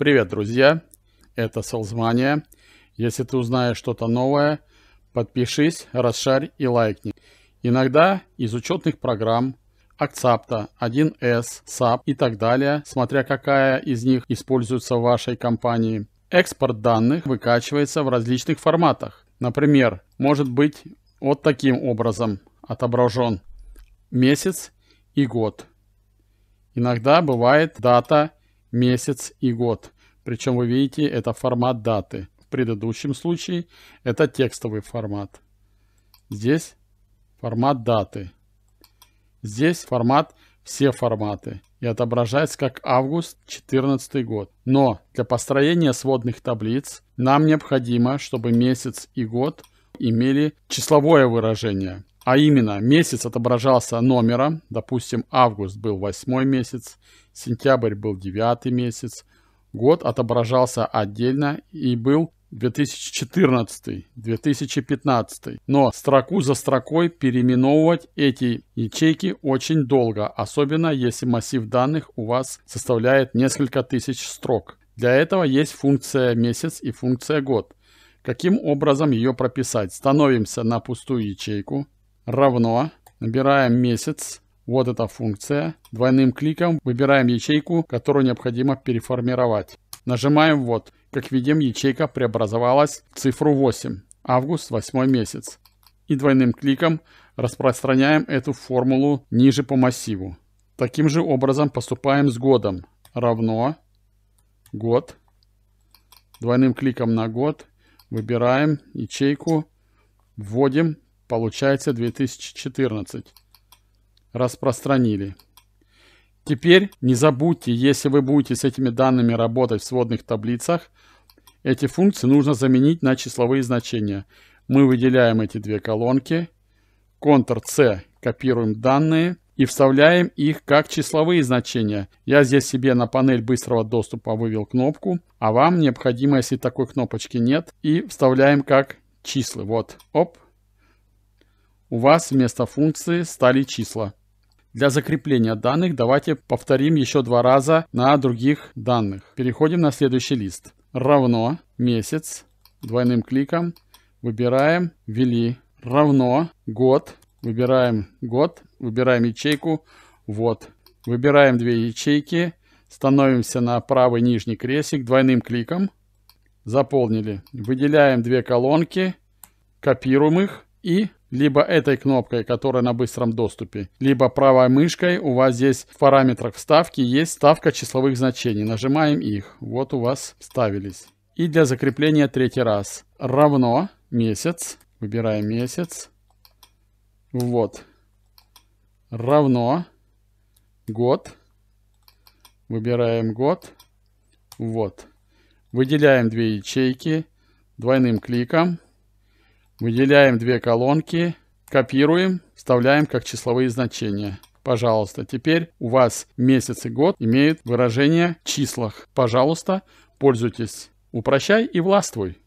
Привет, друзья! Это Солзмания. Если ты узнаешь что-то новое, подпишись, расшарь и лайкни. Иногда из учетных программ Акцапта, 1С, SAP и так далее, смотря какая из них используется в вашей компании. Экспорт данных выкачивается в различных форматах. Например, может быть вот таким образом отображен месяц и год. Иногда бывает дата месяц и год. Причем вы видите, это формат даты. В предыдущем случае это текстовый формат. Здесь формат даты. Здесь формат все форматы и отображается как август 2014 год. Но для построения сводных таблиц нам необходимо, чтобы месяц и год – имели числовое выражение. А именно, месяц отображался номером, допустим, август был восьмой месяц, сентябрь был девятый месяц, год отображался отдельно и был 2014-2015. Но строку за строкой переименовывать эти ячейки очень долго, особенно если массив данных у вас составляет несколько тысяч строк. Для этого есть функция месяц и функция год. Каким образом ее прописать? Становимся на пустую ячейку. Равно. Набираем месяц. Вот эта функция. Двойным кликом выбираем ячейку, которую необходимо переформировать. Нажимаем «Вот». Как видим, ячейка преобразовалась в цифру 8. Август, 8 месяц. И двойным кликом распространяем эту формулу ниже по массиву. Таким же образом поступаем с годом. Равно год. Двойным кликом на год Выбираем ячейку, вводим, получается 2014. Распространили. Теперь не забудьте, если вы будете с этими данными работать в сводных таблицах, эти функции нужно заменить на числовые значения. Мы выделяем эти две колонки. Ctrl-C копируем данные и вставляем их как числовые значения. Я здесь себе на панель быстрого доступа вывел кнопку, а вам необходимо, если такой кнопочки нет, и вставляем как числа. Вот, оп. У вас вместо функции стали числа. Для закрепления данных давайте повторим еще два раза на других данных. Переходим на следующий лист. Равно месяц. Двойным кликом выбираем, ввели равно год Выбираем год, выбираем ячейку. Вот. Выбираем две ячейки. Становимся на правый нижний крестик двойным кликом. Заполнили. Выделяем две колонки. Копируем их. И либо этой кнопкой, которая на быстром доступе, либо правой мышкой у вас здесь в параметрах вставки есть ставка числовых значений. Нажимаем их. Вот у вас вставились. И для закрепления третий раз равно месяц. Выбираем месяц. Вот. Равно. Год. Выбираем год. Вот. Выделяем две ячейки двойным кликом. Выделяем две колонки. Копируем. Вставляем как числовые значения. Пожалуйста, теперь у вас месяц и год имеют выражение в числах. Пожалуйста, пользуйтесь. Упрощай и властвуй.